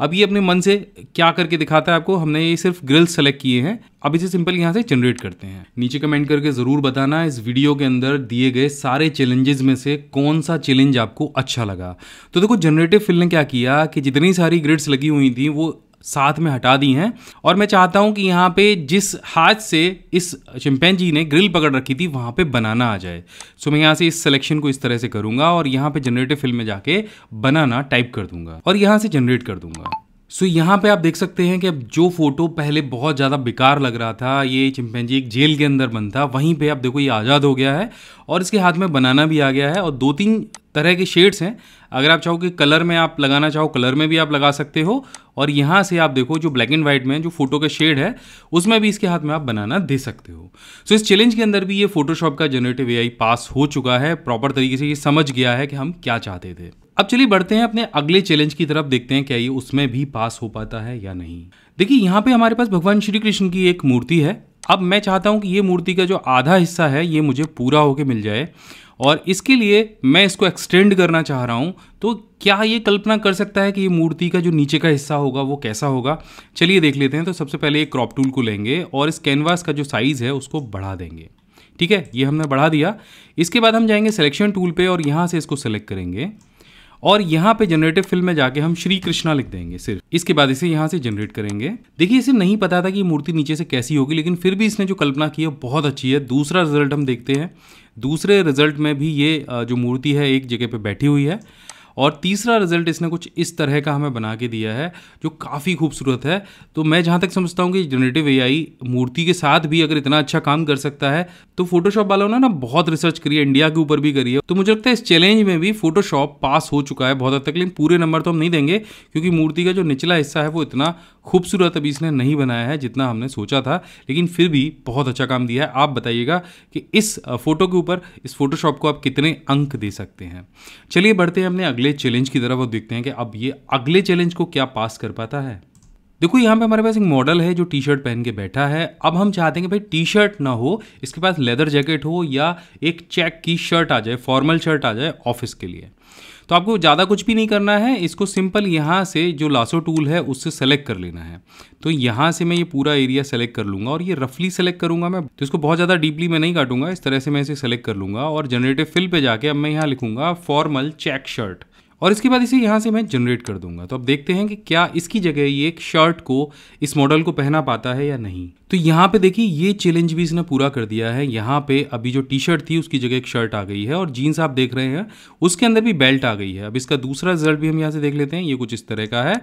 अब ये अपने मन से क्या करके दिखाता है आपको हमने ये सिर्फ ग्रिल सेलेक्ट किए हैं अब इसे सिंपल यहाँ से जनरेट करते हैं नीचे कमेंट करके ज़रूर बताना इस वीडियो के अंदर दिए गए सारे चैलेंजेस में से कौन सा चैलेंज आपको अच्छा लगा तो देखो जनरेटिव फिल ने क्या किया कि जितनी सारी ग्रिड्स लगी हुई थी वो साथ में हटा दी हैं और मैं चाहता हूं कि यहाँ पे जिस हाथ से इस चिंपैंजी ने ग्रिल पकड़ रखी थी वहाँ पे बनाना आ जाए सो मैं यहाँ से इस सिलेक्शन को इस तरह से करूंगा और यहाँ पे जनरेटिव फिल्म में जाके बनाना टाइप कर दूंगा और यहाँ से जनरेट कर दूंगा सो so, यहाँ पे आप देख सकते हैं कि अब जो फोटो पहले बहुत ज़्यादा बेकार लग रहा था ये चिंपैंजी एक जेल के अंदर बंद था वहीं पे आप देखो ये आज़ाद हो गया है और इसके हाथ में बनाना भी आ गया है और दो तीन तरह के शेड्स हैं अगर आप चाहो कि कलर में आप लगाना चाहो कलर में भी आप लगा सकते हो और यहाँ से आप देखो जो ब्लैक एंड व्हाइट में जो फोटो का शेड है उसमें भी इसके हाथ में आप बनाना दे सकते हो सो so, इस चैलेंज के अंदर भी ये फोटोशॉप का जनरेटिव ए पास हो चुका है प्रॉपर तरीके से ये समझ गया है कि हम क्या चाहते थे अब चलिए बढ़ते हैं अपने अगले चैलेंज की तरफ देखते हैं क्या ये उसमें भी पास हो पाता है या नहीं देखिए यहाँ पे हमारे पास भगवान श्री कृष्ण की एक मूर्ति है अब मैं चाहता हूँ कि ये मूर्ति का जो आधा हिस्सा है ये मुझे पूरा होके मिल जाए और इसके लिए मैं इसको एक्सटेंड करना चाह रहा हूँ तो क्या ये कल्पना कर सकता है कि ये मूर्ति का जो नीचे का हिस्सा होगा वो कैसा होगा चलिए देख लेते हैं तो सबसे पहले एक क्रॉप टूल को लेंगे और इस कैनवास का जो साइज़ है उसको बढ़ा देंगे ठीक है ये हमने बढ़ा दिया इसके बाद हम जाएंगे सिलेक्शन टूल पे और यहाँ से इसको सेलेक्ट करेंगे और यहाँ पे जनरेटिव फिल्म में जाके हम श्री कृष्णा लिख देंगे सिर्फ इसके बाद इसे यहाँ से जनरेट करेंगे देखिए इसे नहीं पता था कि मूर्ति नीचे से कैसी होगी लेकिन फिर भी इसने जो कल्पना की है बहुत अच्छी है दूसरा रिजल्ट हम देखते हैं दूसरे रिजल्ट में भी ये जो मूर्ति है एक जगह पर बैठी हुई है और तीसरा रिजल्ट इसने कुछ इस तरह का हमें बना के दिया है जो काफ़ी खूबसूरत है तो मैं जहाँ तक समझता हूँ कि जनरेटिव एआई मूर्ति के साथ भी अगर इतना अच्छा काम कर सकता है तो फोटोशॉप वालों ने ना बहुत रिसर्च करी है इंडिया के ऊपर भी करी है तो मुझे लगता है इस चैलेंज में भी फोटोशॉप पास हो चुका है बहुत हद तक लेकिन पूरे नंबर तो हम नहीं देंगे क्योंकि मूर्ति का जो निचला हिस्सा है वो इतना खूबसूरत अभी इसने नहीं बनाया है जितना हमने सोचा था लेकिन फिर भी बहुत अच्छा काम दिया है आप बताइएगा कि इस फोटो के ऊपर इस फोटोशॉप को आप कितने अंक दे सकते हैं चलिए बढ़ते हैं हमने अगले अगले चैलेंज की तरफ देखते हैं कि अब ये अगले चैलेंज को क्या पास कर पाता है देखो यहाँ पे हमारे पास एक मॉडल है जो टी शर्ट पहन के बैठा है अब हम चाहते हैं कि भाई टी शर्ट ना हो इसके पास लेदर जैकेट हो या एक चेक की शर्ट आ जाए फॉर्मल शर्ट आ जाए ऑफिस के लिए तो आपको ज़्यादा कुछ भी नहीं करना है इसको सिंपल यहाँ से जो लासो टूल है उससे सेलेक्ट कर लेना है तो यहाँ से मैं ये पूरा एरिया सेलेक्ट कर लूँगा और ये रफली सेलेक्ट करूँगा मैं तो इसको बहुत ज़्यादा डीपली मैं नहीं काटूंगा इस तरह से मैं इसे सेलेक्ट कर लूँगा और जनरेटिव फिल पे जाके अब मैं यहाँ लिखूँगा फॉर्मल चेक शर्ट और इसके बाद इसे यहाँ से मैं जनरेट कर दूंगा तो अब देखते हैं कि क्या इसकी जगह ये एक शर्ट को इस मॉडल को पहना पाता है या नहीं तो यहाँ पे देखिए ये चैलेंज भी इसने पूरा कर दिया है यहाँ पे अभी जो टी शर्ट थी उसकी जगह एक शर्ट आ गई है और जीन्स आप देख रहे हैं उसके अंदर भी बेल्ट आ गई है अब इसका दूसरा रिजल्ट भी हम यहाँ से देख लेते हैं ये कुछ इस तरह का है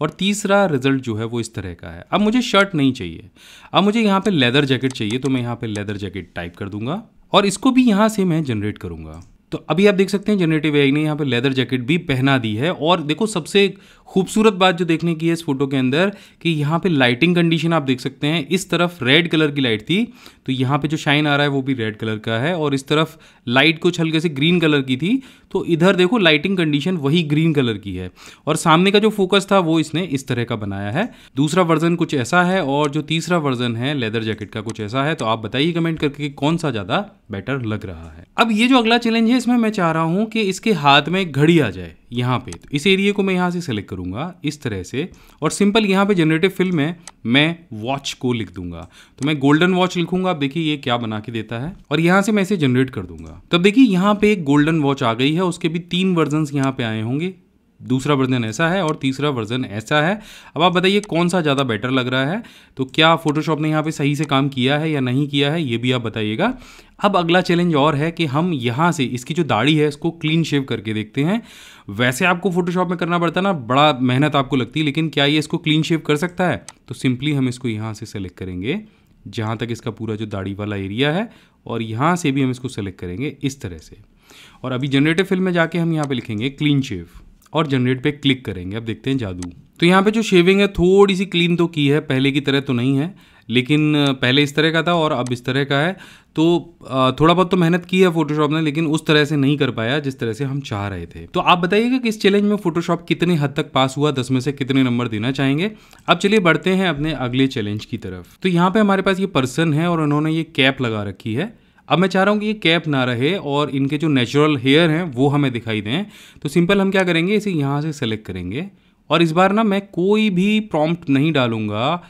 और तीसरा रिजल्ट जो है वो इस तरह का है अब मुझे शर्ट नहीं चाहिए अब मुझे यहाँ पर लेदर जैकेट चाहिए तो मैं यहाँ पर लेदर जैकेट टाइप कर दूंगा और इसको भी यहाँ से मैं जनरेट करूँगा तो अभी आप देख सकते हैं जनरेटिव एआई ने यहाँ पे लेदर जैकेट भी पहना दी है और देखो सबसे खूबसूरत बात जो देखने की है इस फोटो के अंदर कि यहाँ पे लाइटिंग कंडीशन आप देख सकते हैं इस तरफ रेड कलर की लाइट थी तो यहाँ पे जो शाइन आ रहा है वो भी रेड कलर का है और इस तरफ लाइट कुछ हल्के से ग्रीन कलर की थी तो इधर देखो लाइटिंग कंडीशन वही ग्रीन कलर की है और सामने का जो फोकस था वो इसने इस तरह का बनाया है दूसरा वर्जन कुछ ऐसा है और जो तीसरा वर्जन है लेदर जैकेट का कुछ ऐसा है तो आप बताइए कमेंट करके कि कौन सा ज़्यादा बेटर लग रहा है अब ये जो अगला चैलेंज है इसमें मैं चाह रहा हूँ कि इसके हाथ में घड़ी आ जाए यहाँ पे तो इस एरिया को मैं यहाँ से सेलेक्ट करूँगा इस तरह से और सिंपल यहाँ पे जनरेटिव फिल में मैं वॉच को लिख दूंगा तो मैं गोल्डन वॉच लिखूंगा आप देखिए ये क्या बना के देता है और यहाँ से मैं इसे जनरेट कर दूंगा तब तो देखिए यहाँ पे एक गोल्डन वॉच आ गई है उसके भी तीन वर्जन यहाँ पे आए होंगे दूसरा वर्जन ऐसा है और तीसरा वर्जन ऐसा है अब आप बताइए कौन सा ज़्यादा बेटर लग रहा है तो क्या फोटोशॉप ने यहाँ पे सही से काम किया है या नहीं किया है ये भी आप बताइएगा अब अगला चैलेंज और है कि हम यहाँ से इसकी जो दाढ़ी है इसको क्लीन शेव करके देखते हैं वैसे आपको फोटोशॉप में करना पड़ता है ना बड़ा मेहनत आपको लगती है लेकिन क्या ये इसको क्लीन शेव कर सकता है तो सिंपली हम इसको यहाँ से सेलेक्ट करेंगे जहाँ तक इसका पूरा जो दाढ़ी वाला एरिया है और यहाँ से भी हम इसको सेलेक्ट करेंगे इस तरह से और अभी जनरेटिव फिल्म में जाके हम यहाँ पे लिखेंगे क्लीन शेव और जनरेट पे क्लिक करेंगे अब देखते हैं जादू तो यहाँ पे जो शेविंग है थोड़ी सी क्लीन तो की है पहले की तरह तो नहीं है लेकिन पहले इस तरह का था और अब इस तरह का है तो थोड़ा बहुत तो मेहनत की है फोटोशॉप ने लेकिन उस तरह से नहीं कर पाया जिस तरह से हम चाह रहे थे तो आप बताइए कि इस चैलेंज में फोटोशॉप कितने हद तक पास हुआ दस में से कितने नंबर देना चाहेंगे अब चलिए बढ़ते हैं अपने अगले चैलेंज की तरफ तो यहाँ पे हमारे पास ये पर्सन है और उन्होंने ये कैप लगा रखी है अब मैं चाह रहा हूँ कि ये कैप ना रहे और इनके जो नेचुरल हेयर हैं वो हमें दिखाई दें तो सिंपल हम क्या करेंगे इसे यहाँ से सेलेक्ट करेंगे और इस बार ना मैं कोई भी प्रॉम्प्ट नहीं डालूंगा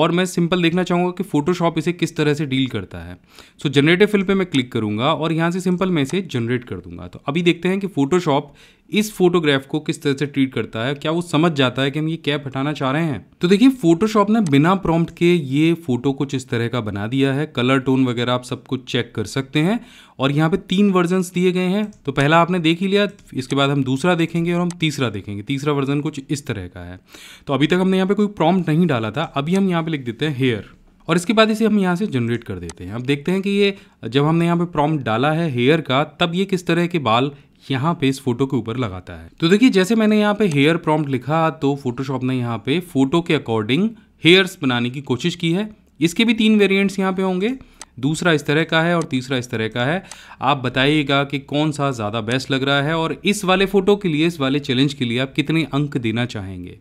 और मैं सिंपल देखना चाहूँगा कि फोटोशॉप इसे किस तरह से डील करता है सो जनरेटिव फिल पे मैं क्लिक करूँगा और यहाँ से सिंपल मैं इसे जनरेट कर दूँगा तो अभी देखते हैं कि फोटोशॉप इस फोटोग्राफ को किस तरह से ट्रीट करता है क्या वो समझ जाता है कि हम ये कैप हटाना चाह रहे हैं तो देखिए फोटोशॉप ने बिना प्रॉम्प्ट के ये फोटो कुछ इस तरह का बना दिया है कलर टोन वगैरह आप सब कुछ चेक कर सकते हैं और यहाँ पे तीन वर्जन दिए गए हैं तो पहला आपने देख ही लिया इसके बाद हम दूसरा देखेंगे और हम तीसरा देखेंगे तीसरा वर्जन कुछ इस तरह का है तो अभी तक हमने यहाँ पे कोई प्रॉम्प्ट नहीं डाला था अभी हम यहाँ पे लिख देते हैं हेयर और इसके बाद इसे हम यहाँ से जनरेट कर देते हैं अब देखते हैं कि ये जब हमने यहाँ पे प्रॉम्प्ट डाला है हेयर का तब ये किस तरह के बाल यहाँ पे इस फोटो के ऊपर लगाता है तो देखिए जैसे मैंने यहाँ पे हेयर प्रॉम्प्ट लिखा तो फोटोशॉप ने यहाँ पे फोटो के अकॉर्डिंग हेयर्स बनाने की कोशिश की है इसके भी तीन वेरियंट्स यहाँ पे होंगे दूसरा इस तरह का है और तीसरा इस तरह का है आप बताइएगा कि कौन सा ज़्यादा बेस्ट लग रहा है और इस वाले फ़ोटो के लिए इस वाले चैलेंज के लिए आप कितने अंक देना चाहेंगे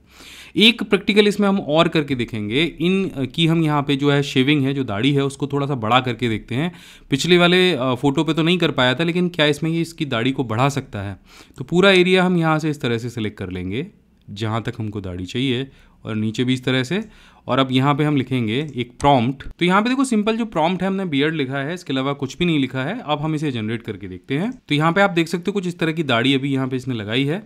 एक प्रैक्टिकल इसमें हम और करके देखेंगे इन की हम यहाँ पे जो है शेविंग है जो दाढ़ी है उसको थोड़ा सा बड़ा करके देखते हैं पिछले वाले फ़ोटो पे तो नहीं कर पाया था लेकिन क्या इसमें ये इसकी दाढ़ी को बढ़ा सकता है तो पूरा एरिया हम यहाँ से इस तरह से सिलेक्ट कर लेंगे जहाँ तक हमको दाढ़ी चाहिए और नीचे भी इस तरह से और अब यहाँ पे हम लिखेंगे एक प्रॉम्प्ट तो यहाँ पे देखो सिंपल जो प्रॉम्प्ट है हमने बियर्ड लिखा है इसके अलावा कुछ भी नहीं लिखा है अब हम इसे जनरेट करके देखते हैं तो यहाँ पे आप देख सकते हो कुछ इस तरह की दाढ़ी अभी यहाँ पे इसने लगाई है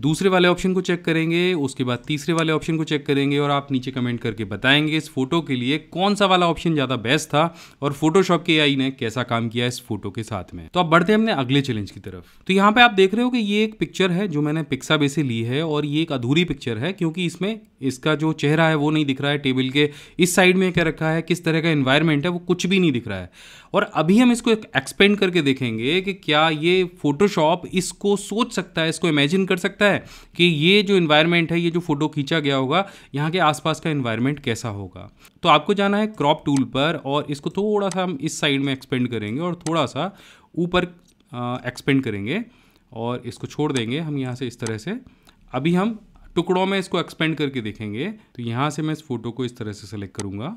दूसरे वाले ऑप्शन को चेक करेंगे उसके बाद तीसरे वाले ऑप्शन को चेक करेंगे और आप नीचे कमेंट करके बताएंगे इस फोटो के लिए कौन सा वाला ऑप्शन ज़्यादा बेस्ट था और फोटोशॉप के आई ने कैसा काम किया इस फोटो के साथ में तो अब बढ़ते हैं हमने अगले चैलेंज की तरफ तो यहाँ पे आप देख रहे हो कि ये एक पिक्चर है जो मैंने पिक्सा से ली है और ये एक अधूरी पिक्चर है क्योंकि इसमें इसका जो चेहरा है वो नहीं दिख रहा है टेबल के इस साइड में क्या रखा है किस तरह का इन्वायरमेंट है वो कुछ भी नहीं दिख रहा है और अभी हम इसको एक्सपेंड करके देखेंगे कि क्या ये फोटोशॉप इसको सोच सकता है इसको इमेजिन कर सकता है कि ये जो इन्वायरमेंट है ये जो फ़ोटो खींचा गया होगा यहाँ के आसपास का इन्वायरमेंट कैसा होगा तो आपको जाना है क्रॉप टूल पर और इसको थोड़ा सा हम इस साइड में एक्सपेंड करेंगे और थोड़ा सा ऊपर एक्सपेंड करेंगे और इसको छोड़ देंगे हम यहाँ से इस तरह से अभी हम टुकड़ों में इसको एक्सपेंड करके देखेंगे तो यहाँ से मैं इस फोटो को इस तरह से सेलेक्ट करूँगा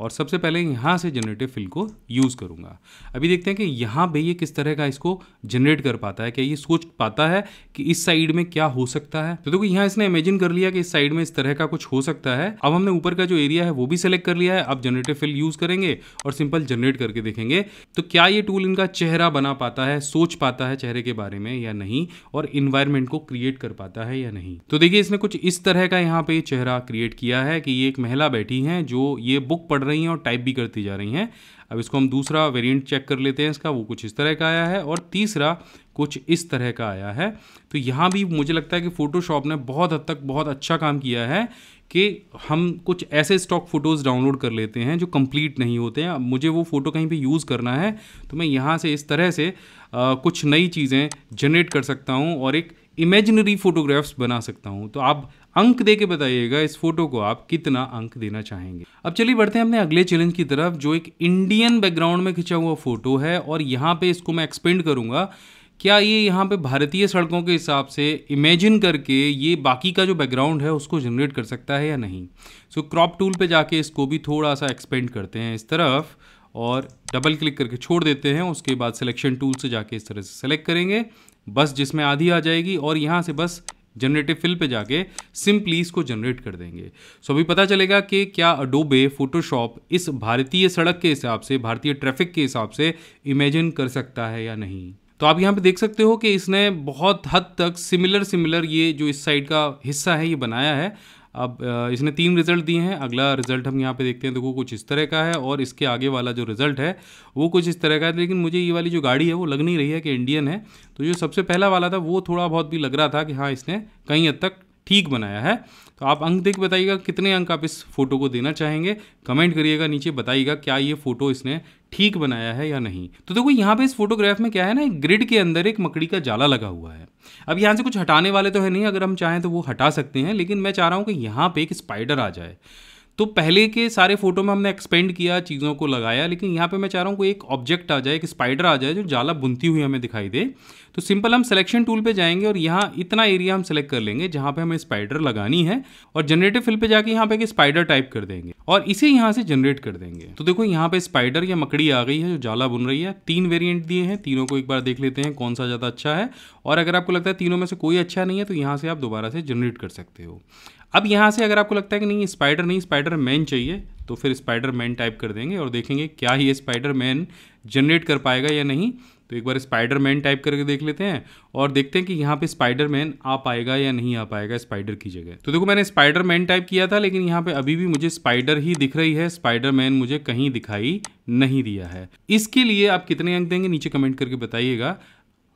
और सबसे पहले यहाँ से जनरेटिव फिल को यूज़ करूँगा अभी देखते हैं कि यहाँ पे ये किस तरह का इसको जनरेट कर पाता है क्या ये सोच पाता है कि इस साइड में क्या हो सकता है तो देखो तो यहाँ इसने इमेजिन कर लिया कि इस साइड में इस तरह का कुछ हो सकता है अब हमने ऊपर का जो एरिया है वो भी सिलेक्ट कर लिया है अब जनरेटिव फिल यूज़ करेंगे और सिंपल जनरेट करके देखेंगे तो क्या ये टूल इनका चेहरा बना पाता है सोच पाता है चेहरे के बारे में या नहीं और इन्वायरमेंट को क्रिएट कर पाता है या नहीं तो देखिए इसने कुछ इस तरह का यहाँ पे चेहरा क्रिएट किया है कि ये एक महिला बैठी है जो ये बुक पढ़ रही हैं और टाइप भी करती जा रही हैं अब इसको हम दूसरा वेरिएंट चेक कर लेते हैं इसका वो कुछ इस तरह का आया है और तीसरा कुछ इस तरह का आया है तो यहाँ भी मुझे लगता है कि फ़ोटोशॉप ने बहुत हद तक बहुत अच्छा काम किया है कि हम कुछ ऐसे स्टॉक फ़ोटोज़ डाउनलोड कर लेते हैं जो कंप्लीट नहीं होते हैं मुझे वो फ़ोटो कहीं पे यूज़ करना है तो मैं यहाँ से इस तरह से आ, कुछ नई चीज़ें जनरेट कर सकता हूँ और एक इमेजनरी फ़ोटोग्राफ्स बना सकता हूँ तो आप अंक दे के बताइएगा इस फोटो को आप कितना अंक देना चाहेंगे अब चलिए बढ़ते हैं अपने अगले चैलेंज की तरफ जो एक इंडियन बैकग्राउंड में खिंचा हुआ फोटो है और यहाँ पे इसको मैं एक्सपेंड करूँगा क्या ये यहाँ पे भारतीय सड़कों के हिसाब से इमेजिन करके ये बाकी का जो बैकग्राउंड है उसको जनरेट कर सकता है या नहीं सो क्रॉप टूल पे जाके इसको भी थोड़ा सा एक्सपेंड करते हैं इस तरफ और डबल क्लिक करके छोड़ देते हैं उसके बाद सिलेक्शन टूल से जाके इस तरह से सेलेक्ट करेंगे बस जिसमें आधी आ जाएगी और यहाँ से बस जनरेटिव फिल पे जाके सिंपली इसको जनरेट कर देंगे सो अभी पता चलेगा कि क्या अडोबे फोटोशॉप इस भारतीय सड़क के हिसाब से भारतीय ट्रैफिक के हिसाब से इमेजिन कर सकता है या नहीं तो आप यहाँ पे देख सकते हो कि इसने बहुत हद तक सिमिलर सिमिलर ये जो इस साइड का हिस्सा है ये बनाया है अब इसने तीन रिजल्ट दिए हैं अगला रिजल्ट हम यहाँ पे देखते हैं देखो कुछ इस तरह का है और इसके आगे वाला जो रिजल्ट है वो कुछ इस तरह का है लेकिन मुझे ये वाली जो गाड़ी है वो लग नहीं रही है कि इंडियन है तो जो सबसे पहला वाला था वो थोड़ा बहुत भी लग रहा था कि हाँ इसने कहीं हद तक ठीक बनाया है तो आप अंक देख बताइएगा कितने अंक आप इस फोटो को देना चाहेंगे कमेंट करिएगा नीचे बताइएगा क्या ये फोटो इसने ठीक बनाया है या नहीं तो देखो यहाँ पे इस फोटोग्राफ में क्या है ना एक ग्रिड के अंदर एक मकड़ी का जाला लगा हुआ है अब यहाँ से कुछ हटाने वाले तो है नहीं अगर हम चाहें तो वो हटा सकते हैं लेकिन मैं चाह रहा हूँ कि यहाँ पे एक स्पाइडर आ जाए तो पहले के सारे फोटो में हमने एक्सपेंड किया चीज़ों को लगाया लेकिन यहाँ पे मैं चाह रहा हूँ कोई एक ऑब्जेक्ट आ जाए एक स्पाइडर आ जाए जो जाला बुनती हुई हमें दिखाई दे तो सिंपल हम सिलेक्शन टूल पे जाएंगे और यहाँ इतना एरिया हम सेलेक्ट कर लेंगे जहाँ पे हमें स्पाइडर लगानी है और जनरेटिव फिल पे जाके यहाँ पे एक स्पाइडर टाइप कर देंगे और इसे यहाँ से जनरेट कर देंगे तो देखो यहाँ पे स्पाइडर या मकड़ी आ गई है जो जाला बुन रही है तीन वेरियंट दिए हैं तीनों को एक बार देख लेते हैं कौन सा ज़्यादा अच्छा है और अगर आपको लगता है तीनों में से कोई अच्छा नहीं है तो यहाँ से आप दोबारा से जनरेट कर सकते हो अब यहाँ से अगर आपको लगता है कि नहीं स्पाइडर नहीं स्पाइडर मैन चाहिए तो फिर स्पाइडर मैन टाइप कर देंगे और देखेंगे क्या ये स्पाइडर मैन जनरेट कर पाएगा या नहीं तो एक बार स्पाइडर मैन टाइप करके देख लेते हैं और देखते हैं कि यहाँ पे स्पाइडर मैन आ पाएगा या नहीं आ पाएगा स्पाइडर की जगह तो देखो मैंने स्पाइडर मैन टाइप किया था लेकिन यहाँ पे अभी भी मुझे स्पाइडर ही दिख रही है स्पाइडर मैन मुझे कहीं दिखाई नहीं दिया है इसके लिए आप कितने अंक देंगे नीचे कमेंट करके बताइएगा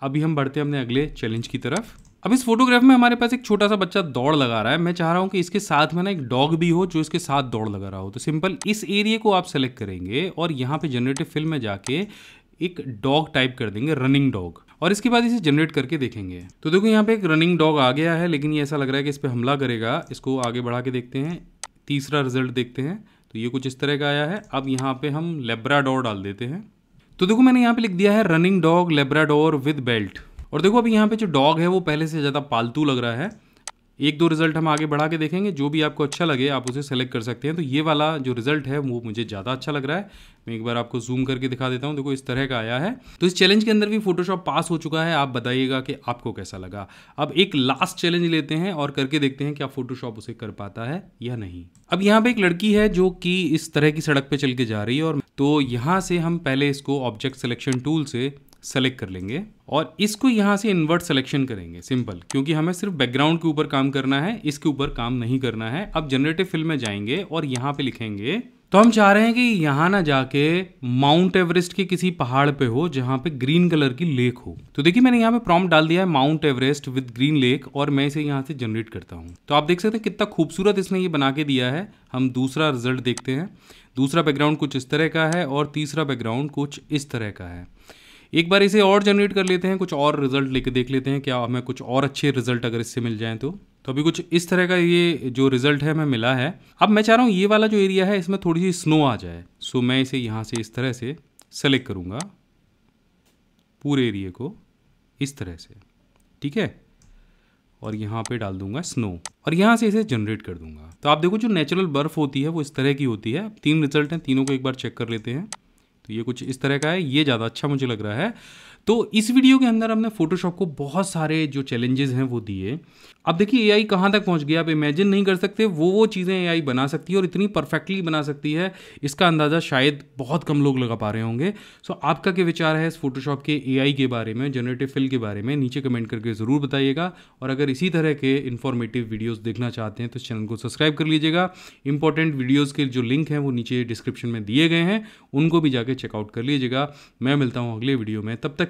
अभी हम बढ़ते हैं अपने अगले चैलेंज की तरफ अब इस फोटोग्राफ में हमारे पास एक छोटा सा बच्चा दौड़ लगा रहा है मैं चाह रहा हूँ कि इसके साथ में ना एक डॉग भी हो जो इसके साथ दौड़ लगा रहा हो तो सिंपल इस एरिया को आप सेलेक्ट करेंगे और यहाँ पे जनरेटिव फिल्म में जाके एक डॉग टाइप कर देंगे रनिंग डॉग और इसके बाद इसे जनरेट करके देखेंगे तो देखो यहाँ पे एक रनिंग डॉग आ गया है लेकिन ये ऐसा लग रहा है कि इस पर हमला करेगा इसको आगे बढ़ा के देखते हैं तीसरा रिजल्ट देखते हैं तो ये कुछ इस तरह का आया है अब यहाँ पे हम लेब्राडोर डाल देते हैं तो देखो मैंने यहाँ पे लिख दिया है running dog labrador with belt और देखो अभी यहाँ पे जो डॉग है वो पहले से ज़्यादा पालतू लग रहा है एक दो रिज़ल्ट हम आगे बढ़ा के देखेंगे जो भी आपको अच्छा लगे आप उसे सेलेक्ट कर सकते हैं तो ये वाला जो रिज़ल्ट है वो मुझे ज़्यादा अच्छा लग रहा है मैं एक बार आपको जूम करके दिखा देता हूँ देखो इस तरह का आया है तो इस चैलेंज के अंदर भी फोटोशॉप पास हो चुका है आप बताइएगा कि आपको कैसा लगा अब एक लास्ट चैलेंज लेते हैं और करके देखते हैं कि आप फोटोशॉप उसे कर पाता है या नहीं अब यहाँ पे एक लड़की है जो कि इस तरह की सड़क पर चल के जा रही है और तो यहाँ से हम पहले इसको ऑब्जेक्ट सिलेक्शन टूल से सेलेक्ट कर लेंगे और इसको यहाँ से इन्वर्ट सेलेक्शन करेंगे सिंपल क्योंकि हमें सिर्फ बैकग्राउंड के ऊपर काम करना है इसके ऊपर काम नहीं करना है अब जनरेटिव फिल्म में जाएंगे और यहाँ पे लिखेंगे तो हम चाह रहे हैं कि यहाँ ना जाके माउंट एवरेस्ट के किसी पहाड़ पे हो जहाँ पे ग्रीन कलर की लेक हो तो देखिए मैंने यहाँ पे प्रॉम्प्ट डाल दिया है Mount Everest with green lake और मैं इसे यहाँ से जनरेट करता हूँ तो आप देख सकते हैं कितना खूबसूरत इसने ये बना के दिया है हम दूसरा रिजल्ट देखते हैं दूसरा बैकग्राउंड कुछ इस तरह का है और तीसरा बैकग्राउंड कुछ इस तरह का है एक बार इसे और जनरेट कर लेते हैं कुछ और रिजल्ट लेके देख लेते हैं क्या हमें कुछ और अच्छे रिजल्ट अगर इससे मिल जाए तो तो अभी कुछ इस तरह का ये जो रिजल्ट है हमें मिला है अब मैं चाह रहा हूँ ये वाला जो एरिया है इसमें थोड़ी सी स्नो आ जाए सो मैं इसे यहाँ से इस तरह से सेलेक्ट करूँगा पूरे एरिए को इस तरह से ठीक है और यहाँ पे डाल दूंगा स्नो और यहाँ से इसे जनरेट कर दूंगा तो आप देखो जो नेचुरल बर्फ़ होती है वो इस तरह की होती है तीन रिजल्ट हैं तीनों को एक बार चेक कर लेते हैं तो ये कुछ इस तरह का है ये ज़्यादा अच्छा मुझे लग रहा है तो इस वीडियो के अंदर हमने फोटोशॉप को बहुत सारे जो चैलेंजेस हैं वो दिए अब देखिए एआई कहाँ तक पहुँच गया आप इमेजिन नहीं कर सकते वो वो चीज़ें एआई बना सकती है और इतनी परफेक्टली बना सकती है इसका अंदाज़ा शायद बहुत कम लोग लगा पा रहे होंगे सो आपका क्या विचार है इस फोटोशॉप के एआई के बारे में जनरेटिव फिल के बारे में नीचे कमेंट करके ज़रूर बताइएगा और अगर इसी तरह के इन्फॉर्मेटिव वीडियोज़ देखना चाहते हैं तो चैनल को सब्सक्राइब कर लीजिएगा इंपॉर्टेंट वीडियोज़ के जो लिंक हैं वो नीचे डिस्क्रिप्शन में दिए गए हैं उनको भी जाके चेकआउट कर लीजिएगा मैं मिलता हूँ अगले वीडियो में तब तक